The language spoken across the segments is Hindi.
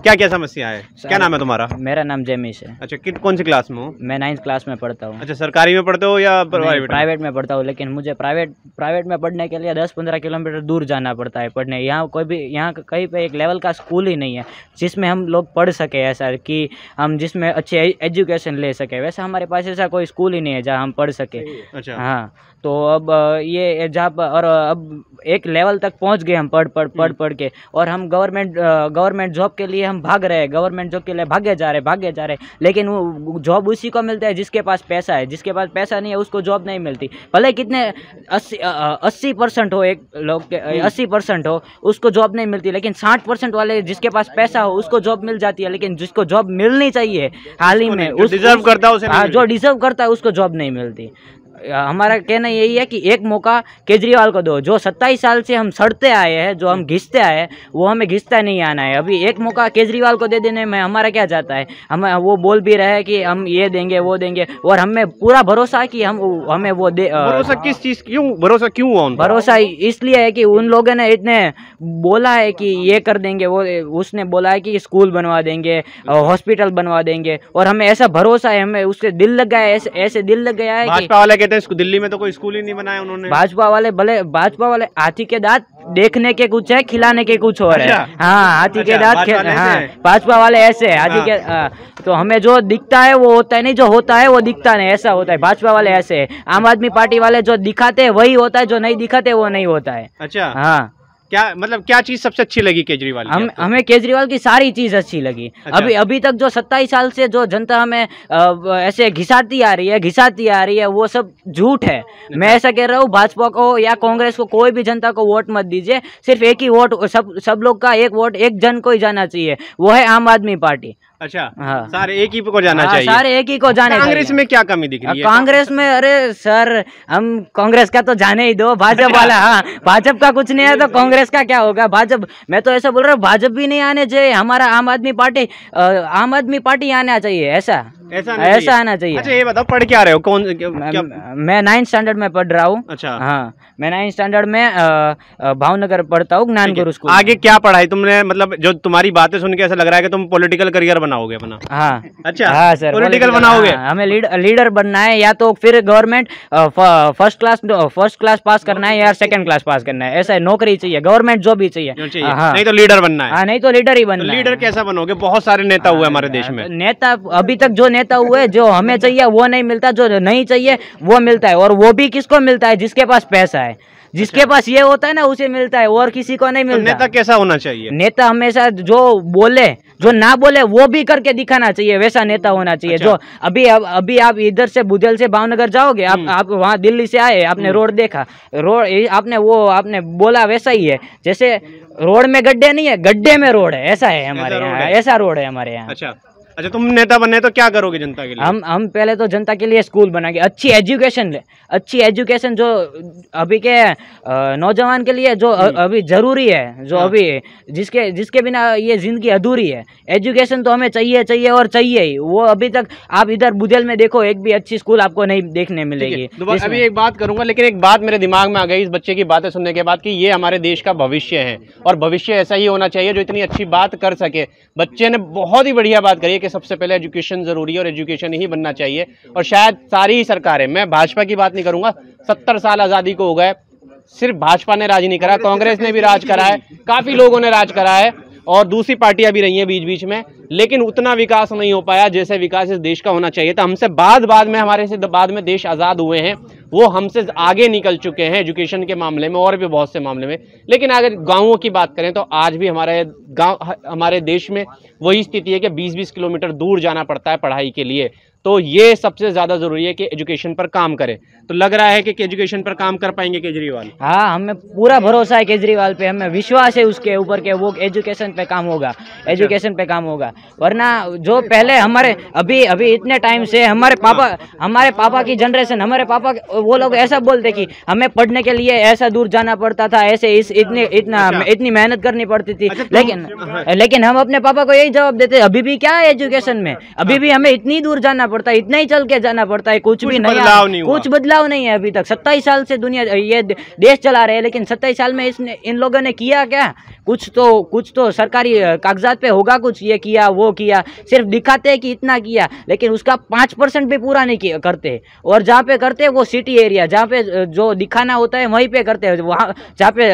क्या क्या समस्या है क्या नाम है तुम्हारा मेरा नाम जैमिश है अच्छा कित कौन सी क्लास में हूँ मैं नाइन्थ क्लास में पढ़ता हूँ अच्छा सरकारी में पढ़ते हो या प्राइवेट प्राइवेट में पढ़ता हूँ लेकिन मुझे प्राइवेट प्राइवेट में पढ़ने के लिए दस पंद्रह किलोमीटर दूर जाना पड़ता है पढ़ने यहाँ कोई भी यहाँ कहीं पर एक लेवल का स्कूल ही नहीं है जिसमें हम लोग पढ़ सके ऐसा कि हम जिसमें अच्छी एजुकेशन ले सके वैसे हमारे पास ऐसा कोई स्कूल ही नहीं है जहाँ हम पढ़ सके अच्छा हाँ तो अब ये जहाँ और अब एक लेवल तक पहुँच गए हम पढ़ पढ़ पढ़ हम्म। पढ़ के और हम गवर्नमेंट गवर्नमेंट जॉब के लिए लिए हम भाग रहे हैं गवर्नमेंट जॉब के लिए भागे जा रहे हैं भागे जा रहे हैं लेकिन वो जॉब उसी को मिलता है जिसके पास पैसा है जिसके पास पैसा नहीं है उसको जॉब नहीं मिलती भले कितने अस्सी अस्सी हो एक लोग के हम्म। अस्सी परसेंट हो उसको जॉब नहीं मिलती लेकिन साठ वाले जिसके पास पैसा हो उसको जॉब मिल जाती है लेकिन जिसको जॉब मिलनी चाहिए हाल ही में जो डिजर्व हाँ, करता है उसको जॉब नहीं मिलती हमारा कहना यही है कि एक मौका केजरीवाल को दो जो सत्ताईस साल से हम सड़ते आए हैं जो हम घिसते आए हैं वो हमें घिसता नहीं आना है अभी एक मौका केजरीवाल को दे देने में हमारा क्या जाता है हम वो बोल भी रहे हैं कि हम ये देंगे वो देंगे और हमें पूरा भरोसा है कि हम हमें वो दे भरोसा किस चीज़ क्यों भरोसा क्यों हुआ भरोसा इसलिए है कि उन लोगों ने इतने बोला है कि ये कर देंगे वो उसने बोला है कि स्कूल बनवा देंगे हॉस्पिटल बनवा देंगे और हमें ऐसा भरोसा है हमें उसके दिल लग गया है ऐसे दिल लग गया है कहते दिल्ली में तो कोई स्कूल ही नहीं बनाया उन्होंने भाजपा वाले भले भाजपा वाले हाथी के दांत देखने के कुछ है खिलाने के कुछ और अच्छा। हाँ हाथी अच्छा, के दांत हाँ भाजपा वाले ऐसे है हाथी हाँ। के हाँ, तो हमें जो दिखता है वो होता है नहीं जो होता है वो दिखता नहीं ऐसा होता है भाजपा वाले ऐसे आम आदमी पार्टी वाले जो दिखाते है वही होता है जो नहीं दिखाते वो नहीं होता है अच्छा हाँ क्या मतलब क्या चीज सबसे अच्छी लगी केजरीवाल हम हमें केजरीवाल की सारी चीज अच्छी लगी अच्छा। अभी अभी तक जो सत्ताईस साल से जो जनता हमें ऐसे घिसाती आ रही है घिसाती आ रही है वो सब झूठ है अच्छा। मैं ऐसा कह रहा हूँ भाजपा को या कांग्रेस को कोई भी जनता को वोट मत दीजिए सिर्फ एक ही वोट सब सब लोग का एक वोट एक जन को ही जाना चाहिए वो है आम आदमी पार्टी अच्छा हाँ सारे एक ही को जाना हाँ, चाहिए सारे एक ही को जाने तो कांग्रेस में क्या कमी दिख रही है कांग्रेस में अरे सर हम कांग्रेस का तो जाने ही दो भाजपा अच्छा। वाला हाँ भाजपा का कुछ नहीं है तो कांग्रेस का क्या होगा भाजपा मैं तो ऐसा बोल रहा हूँ भाजपा भी नहीं आने चाहिए हमारा आम आदमी पार्टी आम आदमी पार्टी आना चाहिए ऐसा ऐसा आना ऐसा आना चाहिए अच्छा ये बताओ पढ़ क्या रहे हो कौन क्या? मैं नाइन्थ स्टैंडर्ड में पढ़ रहा हूँ अच्छा हाँ मैं नाइन्थ स्टैंडर्ड में भावनगर पढ़ता हूँ ज्ञान गुरु स्कूल आगे क्या पढ़ाई तुमने मतलब जो तुम्हारी बातें सुन के ऐसा लग रहा है कि तुम पॉलिटिकल करियर बनाओगे अपना हाँ अच्छा हाँ सर पॉलिटिकल हाँ, बनाओगे हमें लीडर बनना है या तो फिर government first class first class pass करना है या सेकंड क्लास पास करना है ऐसा नौकरी चाहिए गवर्नमेंट जॉब ही चाहिए हाँ, हाँ। नहीं तो लीडर बनना है नहीं तो लीडर ही तो बनना लीडर कैसा बनोगे बहुत सारे नेता हुए हमारे देश में तो नेता अभी तक जो नेता नेता तो हुए जो हमें चाहिए वो नहीं मिलता जो नहीं चाहिए वो मिलता है और वो भी किसको मिलता है जिसके पास पैसा है जिसके अच्छा। पास ये होता है ना उसे मिलता है और किसी को नहीं तो मिलता तो नेता कैसा होना चाहिए नेता हमेशा जो बोले जो ना बोले वो भी करके दिखाना चाहिए वैसा नेता होना चाहिए अच्छा। जो अभी अब अभी आप इधर से बुजल से भावनगर जाओगे आप हम्म। आप वहाँ दिल्ली से आए आपने हम्म। रोड देखा रोड आपने वो आपने बोला वैसा ही है जैसे रोड में गड्ढे नहीं है गड्ढे में रोड है ऐसा है हमारे यहाँ ऐसा रोड है हमारे यहाँ अच्छा अच्छा तुम नेता बने तो क्या करोगे जनता के लिए हम हम पहले तो जनता के लिए स्कूल बनाएंगे अच्छी एजुकेशन ले अच्छी एजुकेशन जो अभी के नौजवान के लिए जो हम्म। अभी ज़रूरी है जो हाँ। अभी जिसके जिसके बिना ये ज़िंदगी अधूरी है एजुकेशन तो हमें चाहिए चाहिए और चाहिए ही वो अभी तक आप इधर बुदेल में देखो एक भी अच्छी स्कूल आपको नहीं देखने मिलेगी अभी एक बात करूंगा लेकिन एक बात मेरे दिमाग में आ गई इस बच्चे की बातें सुनने के बाद कि ये हमारे देश का भविष्य है और भविष्य ऐसा ही होना चाहिए जो इतनी अच्छी बात कर सके बच्चे ने बहुत ही बढ़िया बात करी कि सबसे पहले एजुकेशन ज़रूरी है और एजुकेशन ही बनना चाहिए और शायद सारी सरकारें मैं भाजपा की बात नहीं करूँगा सत्तर साल आज़ादी को हो गए सिर्फ भाजपा ने राज नहीं करा कांग्रेस ने भी राज करा है काफ़ी लोगों ने राज करा है और दूसरी पार्टियां भी रही हैं बीच बीच में लेकिन उतना विकास नहीं हो पाया जैसे विकास इस देश का होना चाहिए था हमसे बाद बाद में हमारे से बाद में देश आज़ाद हुए हैं वो हमसे आगे निकल चुके हैं एजुकेशन के मामले में और भी बहुत से मामले में लेकिन अगर गाँवों की बात करें तो आज भी हमारे गाँव हमारे देश में वही स्थिति है कि बीस बीस किलोमीटर दूर जाना पड़ता है पढ़ाई के लिए तो ये सबसे ज़्यादा ज़रूरी है कि एजुकेशन पर काम करें तो लग रहा है कि एजुकेशन पर काम कर पाएंगे केजरीवाल हाँ हमें पूरा भरोसा है केजरीवाल पे हमें विश्वास है उसके ऊपर के वो एजुकेशन पे काम होगा एजुकेशन अच्छा। पे काम होगा वरना जो पहले हमारे अभी अभी इतने टाइम से हमारे हाँ। पापा हमारे पापा की जनरेशन हमारे पापा वो लोग ऐसा बोलते कि हमें पढ़ने के लिए ऐसा दूर जाना पड़ता था ऐसे इस इतने इतना अच्छा। इतनी मेहनत करनी पड़ती थी अच्छा, लेकिन हाँ। लेकिन हम अपने पापा को यही जवाब देते अभी भी क्या है एजुकेशन में अभी हाँ। भी हमें इतनी दूर जाना पड़ता है इतना ही चल के जाना पड़ता है कुछ, भी नहीं, बदलाव नहीं कुछ बदलाव नहीं है अभी तक सत्ताईस साल से दुनिया ये देश चला रहे हैं लेकिन सत्ताईस साल में इसने इन लोगों ने किया क्या कुछ तो कुछ तो सरकारी कागजात पे होगा कुछ ये किया वो किया सिर्फ दिखाते हैं कि इतना किया लेकिन उसका पाँच परसेंट भी पूरा नहीं करते और जहाँ पे करते हैं वो सिटी एरिया जहाँ पे जो दिखाना होता है वहीं पे करते हैं वहाँ जहाँ पे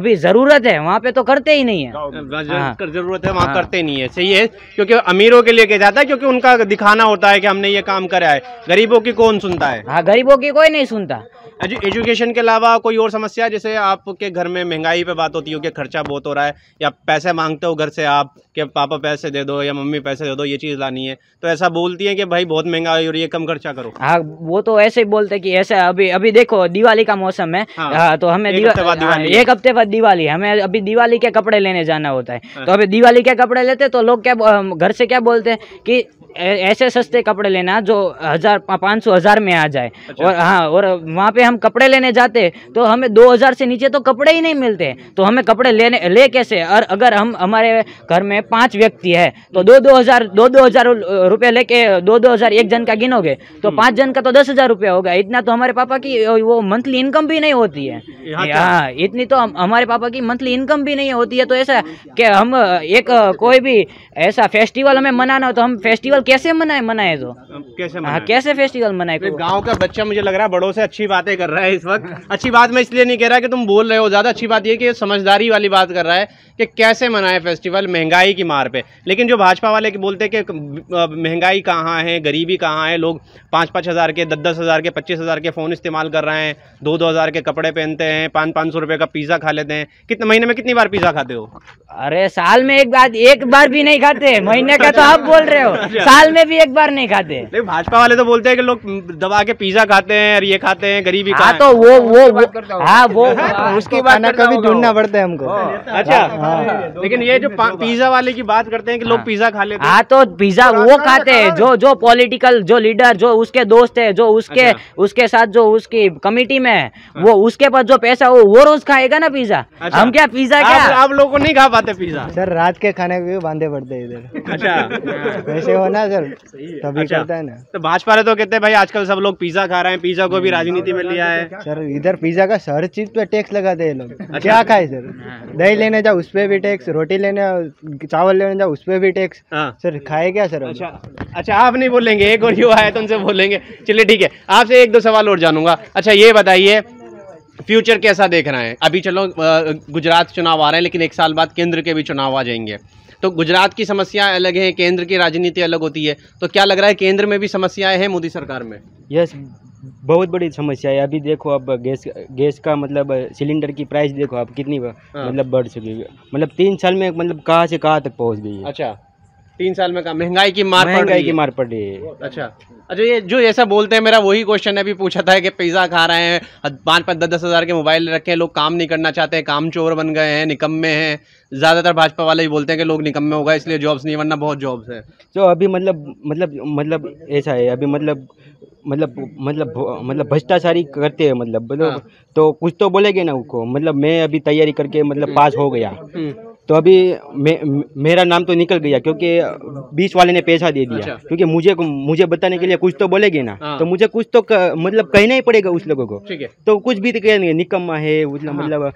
अभी ज़रूरत है वहाँ पे तो करते ही नहीं है ज़रूरत हाँ। है वहाँ हाँ। करते नहीं है सही है क्योंकि अमीरों के लिए किया जाता है क्योंकि उनका दिखाना होता है है कि हमने ये काम करा है गरीबों की कौन सुनता है हाँ गरीबों की कोई नहीं सुनता एजुकेशन के अलावा कोई और समस्या जैसे आपके घर में महंगाई पे बात होती हो कि खर्चा बहुत हो रहा है या पैसे मांगते हो घर से आप कि पापा पैसे दे दो या मम्मी पैसे दे दो ये चीज़ लानी है तो ऐसा बोलती है कि भाई बहुत महंगाई हो रही है कम खर्चा करो हाँ वो तो ऐसे ही बोलते कि ऐसा अभी अभी देखो दिवाली का मौसम है हाँ, हाँ तो हमें हाँ, एक हफ्ते बाद दिवाली हमें अभी दिवाली के कपड़े लेने जाना होता है हाँ। तो अभी दिवाली के कपड़े लेते तो लोग क्या घर से क्या बोलते हैं कि ऐसे सस्ते कपड़े लेना जो हज़ार पाँच सौ हज़ार में आ जाए अच्छा। और हाँ और वहाँ पे हम कपड़े लेने जाते तो हमें दो हज़ार से नीचे तो कपड़े ही नहीं मिलते तो हमें कपड़े लेने ले कैसे और अगर हम हमारे घर में पाँच व्यक्ति है तो दो दो हज़ार दो दो हज़ार रुपये लेके दो दो हज़ार एक जन का गिनोगे तो हम्म। पाँच जन का तो दस हज़ार रुपया होगा इतना तो हमारे पापा की वो मंथली इनकम भी नहीं होती है हाँ इतनी तो हमारे पापा की मंथली इनकम भी नहीं होती है तो ऐसा कि हम एक कोई भी ऐसा फेस्टिवल हमें मनाना हो तो हम फेस्टिवल कैसे मनाए मनाए तो कैसे हाँ कैसे फेस्टिवल मनाए तो गांव का बच्चा मुझे लग रहा है बड़ों से अच्छी बातें कर रहा है इस वक्त अच्छी बात मैं इसलिए नहीं कह रहा कि तुम बोल रहे हो ज़्यादा अच्छी बात यह कि समझदारी वाली बात कर रहा है कि कैसे मनाए फेस्टिवल महंगाई की मार पे लेकिन जो भाजपा वाले के बोलते कि महंगाई कहाँ है गरीबी कहाँ है लोग पाँच पाँच हज़ार के दस दस हज़ार के पच्चीस हज़ार के फ़ोन इस्तेमाल कर रहे हैं दो दो हज़ार के कपड़े पहनते हैं पाँच पाँच सौ रुपए का पिज़्ज़ा खा लेते हैं कितने महीने में कितनी बार पिज़्ज़ा खाते हो अरे साल में एक बार एक बार भी नहीं खाते महीने का तो आप बोल रहे हो अच्छा। साल में भी एक बार नहीं खाते लेकिन भाजपा वाले तो बोलते हैं कि लोग दबा के पिज्जा खाते हैं और ये खाते हैं गरीबी हाँ तो वो वो हाँ वो उसकी बात कभी ढूंढना पड़ता है हमको हाँ। हाँ। अच्छा लेकिन ये जो पिज्जा वाले की बात करते हैं कि लोग हाँ। पिज्जा खा लेते हैं हाँ तो पिज्जा वो खाते हैं जो जो पॉलिटिकल जो लीडर जो उसके दोस्त है जो उसके अच्छा। उसके साथ जो उसकी कमिटी में है वो उसके पास जो पैसा हो वो रोज खाएगा ना पिज्जा अच्छा। हम क्या पिज्जा क्या आप लोग को नहीं खा पाते पिज्जा सर रात के खाने के बांधे पड़ते इधर अच्छा वैसे होना ना सर तभी अच्छा, करता है ना तो भाजपा तो कहते हैं भाई आजकल सब लोग पिज्जा खा रहे हैं पिज्जा को भी हम्म। राजनीति में लिया है सर इधर पिज्जा का हर चीज पे टैक्स लगाते हैं लोग अच्छा, क्या अच्छा। खाए सर हाँ। दही लेने जाओ उस पर भी टैक्स रोटी लेने चावल लेने जाओ उस पर भी टैक्स हाँ। सर खाए क्या सर अच्छा अच्छा आप नहीं बोलेंगे एक और युवा है तो उनसे बोलेंगे चलिए ठीक है आपसे एक दो सवाल और जानूंगा अच्छा ये बताइए फ्यूचर कैसा देख रहे हैं अभी चलो गुजरात चुनाव आ रहे हैं लेकिन एक साल बाद केंद्र के भी चुनाव आ जाएंगे तो गुजरात की समस्याएं अलग हैं केंद्र की राजनीति अलग होती है तो क्या लग रहा है केंद्र में भी समस्याएं हैं मोदी सरकार में यस बहुत बड़ी समस्या है अभी देखो अब गैस गैस का मतलब सिलेंडर की प्राइस देखो आप कितनी हाँ। मतलब बढ़ चुकी है मतलब तीन साल में मतलब कहाँ से कहाँ तक पहुँच गई है अच्छा तीन साल में कहा महंगाई की मार महंगाई की मार पड़ी है अच्छा अच्छा ये जो ऐसा बोलते हैं मेरा वही क्वेश्चन अभी पूछा था कि पिज्ज़ा खा रहे हैं पाँच पाँच दस दस हज़ार के मोबाइल रखे हैं लोग काम नहीं करना चाहते हैं काम चोर बन गए हैं निकम्मे हैं ज़्यादातर भाजपा वाले ही बोलते हैं कि लोग निकम्मे हो गए इसलिए जॉब्स नहीं वरना बहुत जॉब्स हैं जो अभी मतलब मतलब मतलब ऐसा है अभी मतलब मतलब मतलब मतलब भ्रष्टाचारी करते हैं मतलब हाँ। तो कुछ तो बोलेगे ना उसको मतलब मैं अभी तैयारी करके मतलब हम्म। पास हो गया हम्म। तो अभी मे, मेरा नाम तो निकल गया क्योंकि बीच वाले ने पैसा दे दिया अच्छा। क्योंकि मुझे मुझे बताने के लिए कुछ तो बोलेगे ना हाँ। तो मुझे कुछ तो क, मतलब कहना ही पड़ेगा उस लोगों को तो कुछ भी तो कहेंगे निकम्मा है उतना हाँ। मतलब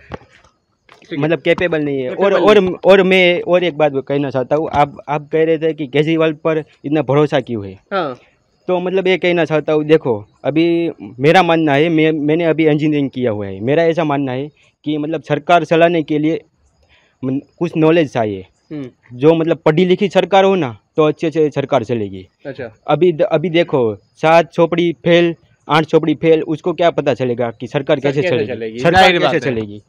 मतलब कैपेबल नहीं है तो और और और मैं और एक बात कहना चाहता हूँ आप आप कह रहे थे कि केजरीवाल पर इतना भरोसा क्यों है हाँ। तो मतलब ये कहना चाहता हूँ देखो अभी मेरा मानना है मैं मैंने अभी इंजीनियरिंग किया हुआ है मेरा ऐसा मानना है कि मतलब सरकार चलाने के लिए कुछ नॉलेज चाहिए हम्म। जो मतलब पढ़ी लिखी सरकार हो ना तो अच्छे अच्छे सरकार चलेगी अच्छा अभी द, अभी देखो सात छोपड़ी फेल आठ छोपड़ी फेल उसको क्या पता चलेगा कि सरकार कैसे चलेगी, चलेगी। सरकार कैसे चलेगी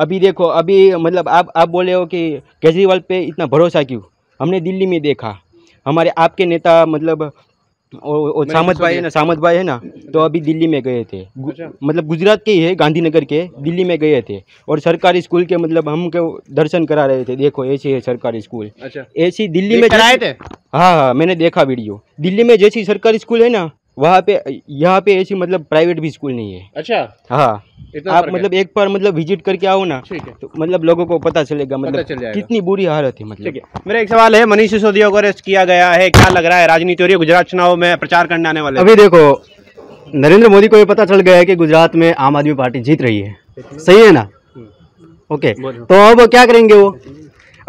अभी देखो अभी मतलब आप आप बोले हो कि केजरीवाल पे इतना भरोसा क्यों हमने दिल्ली में देखा हमारे आपके नेता मतलब और सामत भाई है ना सामत भाई है ना तो अभी दिल्ली में गए थे गु, अच्छा। मतलब गुजरात के ही है गांधीनगर के दिल्ली में गए थे और सरकारी स्कूल के मतलब हम के दर्शन करा रहे थे देखो ऐसी है सरकारी स्कूल अच्छा। ऐसी दिल्ली में चलाए थे हाँ हाँ मैंने देखा वीडियो दिल्ली में जैसी सरकारी स्कूल है ना वहाँ पे यहाँ पे ऐसी मतलब प्राइवेट भी स्कूल नहीं है अच्छा हाँ आप मतलब एक बार मतलब विजिट करके आओ ना तो मतलब लोगों को पता चलेगा मतलब पता कितनी बुरी हालत है मतलब मेरा एक सवाल है मनीष सिसोदिया को अरेस्ट किया गया है क्या लग रहा है राजनीति और गुजरात चुनाव में प्रचार करने आने वाले अभी देखो नरेंद्र मोदी को ये पता चल गया है कि गुजरात में आम आदमी पार्टी जीत रही है सही है ना ओके हम्म। तो अब क्या करेंगे वो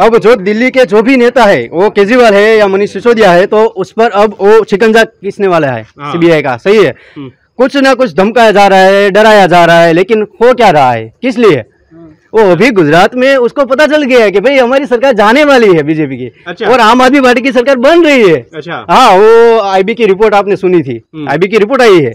अब जो दिल्ली के जो भी नेता है वो केजरीवाल है या मनीष सिसोदिया है तो उस पर अब वो शिकंजा किसने वाला है सीबीआई हाँ। का सही है हम्म। कुछ ना कुछ धमकाया जा रहा है डराया जा रहा है लेकिन हो क्या रहा है किस लिए हम्म। वो अभी गुजरात में उसको पता चल गया है कि भाई हमारी सरकार जाने वाली है बीजेपी की अच्छा। और आम आदमी पार्टी की सरकार बन रही है अच्छा। हाँ वो आईबी की रिपोर्ट आपने सुनी थी आईबी हम्म। की रिपोर्ट आई है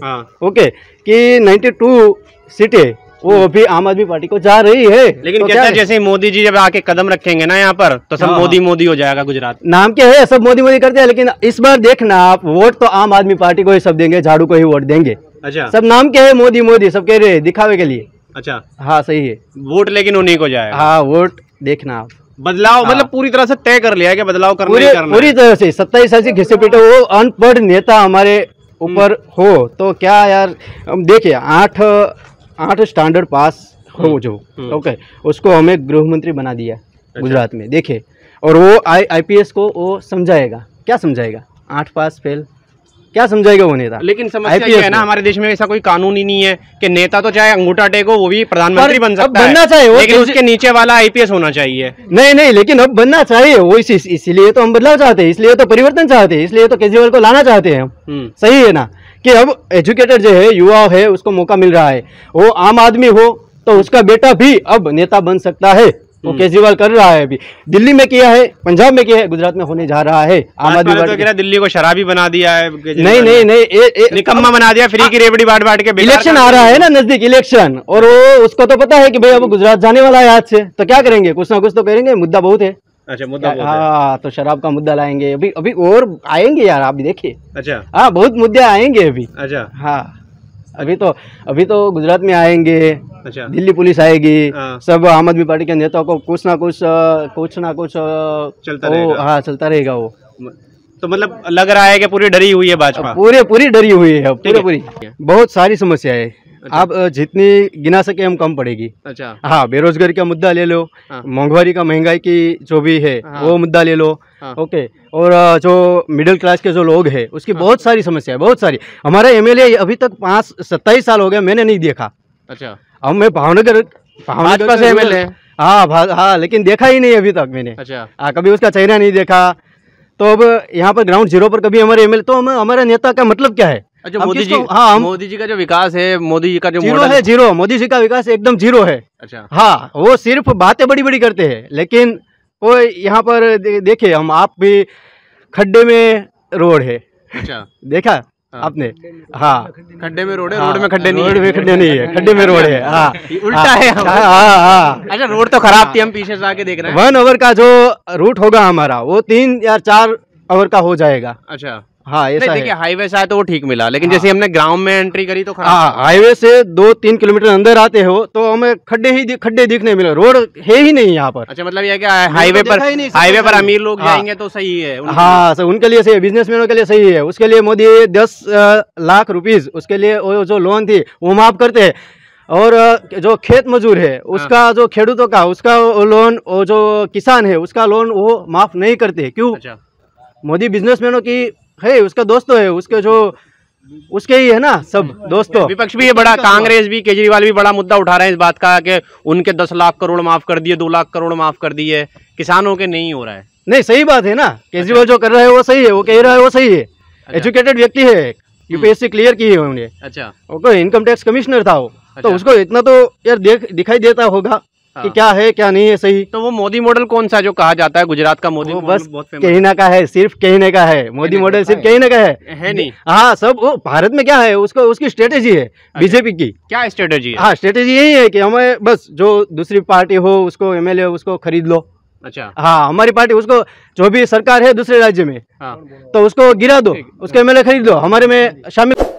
ओके हाँ। कि 92 सीटें वो अभी आम आदमी पार्टी को जा रही है लेकिन तो कहता जैसे मोदी जी जब आके कदम रखेंगे ना यहाँ पर तो सब हाँ, हाँ। मोदी मोदी हो जाएगा गुजरात नाम के है सब मोदी मोदी करते हैं लेकिन इस बार देखना आप वोट तो आम आदमी पार्टी को ही सब देंगे झाड़ू को ही वोट देंगे अच्छा सब नाम क्या है मोदी मोदी सब कह रहे हैं दिखावे के लिए अच्छा हाँ सही है वोट लेकिन उन्हीं को जाए हाँ वोट देखना आप बदलाव मतलब हाँ। मतलब पूरी तरह से तय कर लिया है कि बदलाव करना पूरी, करना पूरी तरह से सत्ताईस साल से घिसे पीटे वो अनपढ़ नेता हमारे हम्म। ऊपर हो तो क्या यार देखिए आठ आठ स्टैंडर्ड पास हो हम्म, जो ओके हम्म। उसको हमें गृह मंत्री बना दिया अच्छा। गुजरात में देखे और वो आई आईपीएस को वो समझाएगा क्या समझाएगा आठ पास फेल क्या समझाएगा वो नेता लेकिन समस्या ये है ना हमारे देश में ऐसा कोई कानून ही नहीं है कि नेता तो चाहे अंगूठा टेको वो भी प्रधानमंत्री बन सकता बनना है चाहिए लेकिन तो उसके नीचे वाला आईपीएस होना चाहिए नहीं नहीं लेकिन अब बनना चाहिए वो इसीलिए तो हम बदलाव चाहते हैं इसलिए तो परिवर्तन चाहते हैं इसलिए तो केजरीवाल को लाना चाहते हैं हम हम्म। सही है ना कि अब एजुकेटेड जो है युवा है उसको मौका मिल रहा है वो आम आदमी हो तो उसका बेटा भी अब नेता बन सकता है वो हम्म। केजरीवाल कर रहा है अभी दिल्ली में किया है पंजाब में किया है गुजरात में होने जा रहा है आम आदमी तो दिल्ली को शराबी बना दिया है नहीं नहीं नहीं ए, ए, निकम्मा बना दिया फ्री की रेबड़ी बांट बांट के इलेक्शन आ रहा है ना नजदीक इलेक्शन और वो उसको तो पता है कि भाई अब गुजरात जाने वाला है आज से तो क्या करेंगे कुछ ना कुछ तो करेंगे मुद्दा बहुत है अच्छा मुद्दा हाँ तो शराब का मुद्दा लाएंगे अभी अभी और आएंगे यार आप देखिए अच्छा हाँ बहुत मुद्दे आएंगे अभी अच्छा हाँ अभी तो अभी तो गुजरात में आएंगे अच्छा दिल्ली पुलिस आएगी हाँ। सब आम आदमी पार्टी के नेताओं को कुछ ना कुछ कुछ ना कुछ चलता रहेगा हाँ चलता रहेगा वो तो मतलब लग रहा है कि पूरी डरी हुई है भाजपा पूरे पूरी डरी हुई है पूरी पूरी बहुत सारी समस्या है अच्छा। आप जितनी गिना सके हम कम पड़ेगी अच्छा हाँ बेरोजगारी का मुद्दा ले लो हाँ। का महंगाई की जो भी है हाँ। वो मुद्दा ले लो हाँ। ओके और जो मिडिल क्लास के जो लोग हैं उसकी हाँ। बहुत सारी समस्या है बहुत सारी हमारा एमएलए अभी तक पाँच सत्ताईस साल हो गया मैंने नहीं देखा अच्छा अब मैं भावनगर भावनगर से एमएलए हाँ हाँ लेकिन देखा ही नहीं अभी तक मैंने अच्छा कभी उसका चेहरा नहीं देखा तो अब यहाँ पर ग्राउंड जीरो पर कभी हमारे एमएलए तो हमारे हमारा नेता का मतलब क्या है अच्छा मोदी जी हाँ मोदी जी का जो विकास है मोदी जी का जो जीरो है जीरो मोदी जी का विकास एकदम जीरो है अच्छा हाँ वो सिर्फ बातें बड़ी बड़ी करते हैं लेकिन वो यहाँ पर दे, देखे हम आप भी खड्डे में रोड है अच्छा देखा हाँ। आपने हाँ खड्डे में रोड है रोड हाँ, में खड्डे नहीं है में खड्डे नहीं है खड्डे में रोड है हाँ। उल्टा है हाँ, अच्छा रोड तो खराब थी हम पीछे से आके देख रहे हैं वन ओवर का जो रूट होगा हमारा वो तीन या चार ओवर का हो जाएगा अच्छा हाँ देखिए हाईवे से आए तो वो ठीक मिला लेकिन हाँ। जैसे हमने ग्राउंड में एंट्री करी तो हाँ हाईवे से दो तीन किलोमीटर अंदर आते हो तो हमें खड्डे ही खड्डे दिखने मिले रोड है ही नहीं यहाँ पर अच्छा मतलब ये क्या तो हाईवे पर हाईवे पर अमीर लोग हाँ। जाएंगे तो सही है हाँ सर उनके लिए सही है बिजनेसमैनों के लिए सही है उसके लिए मोदी दस लाख रुपीज उसके लिए जो लोन थी वो माफ करते है और जो खेत मजदूर है हाँ। उसका जो खेडूतों का उसका लोन जो किसान है उसका लोन वो माफ नहीं करते क्यों अच्छा। मोदी बिजनेसमैनों की है उसका दोस्तों तो है उसके जो उसके ही है ना सब दोस्तों तो। विपक्ष भी ये बड़ा कांग्रेस भी केजरीवाल भी बड़ा मुद्दा उठा रहे हैं इस बात का कि उनके दस लाख करोड़ माफ कर दिए दो लाख करोड़ माफ कर दिए किसानों के नहीं हो रहा है नहीं सही बात है ना केजरीवाल जो कर रहा है वो सही है वो कह रहा है वो सही है एजुकेटेड अच्छा। व्यक्ति है यूपीएससी क्लियर की है उन्हें अच्छा ओके इनकम टैक्स कमिश्नर था वो तो अच्छा। उसको इतना तो यार देख दिखाई देता होगा हाँ। कि क्या है क्या नहीं है सही तो वो मोदी मॉडल कौन सा जो कहा जाता है गुजरात का मोदी बस कहने का है सिर्फ कहने का है मोदी मॉडल सिर्फ कहने का है है नहीं हाँ सब वो भारत में क्या है उसको उसकी स्ट्रेटेजी है बीजेपी अच्छा। की क्या स्ट्रेटेजी हाँ स्ट्रेटेजी यही है कि हमें बस जो दूसरी पार्टी हो उसको एमएलए उसको खरीद लो अच्छा हाँ हमारी पार्टी उसको जो भी सरकार है दूसरे राज्य में हाँ। तो उसको गिरा दो उसको एमएलए खरीद लो हमारे में शामिल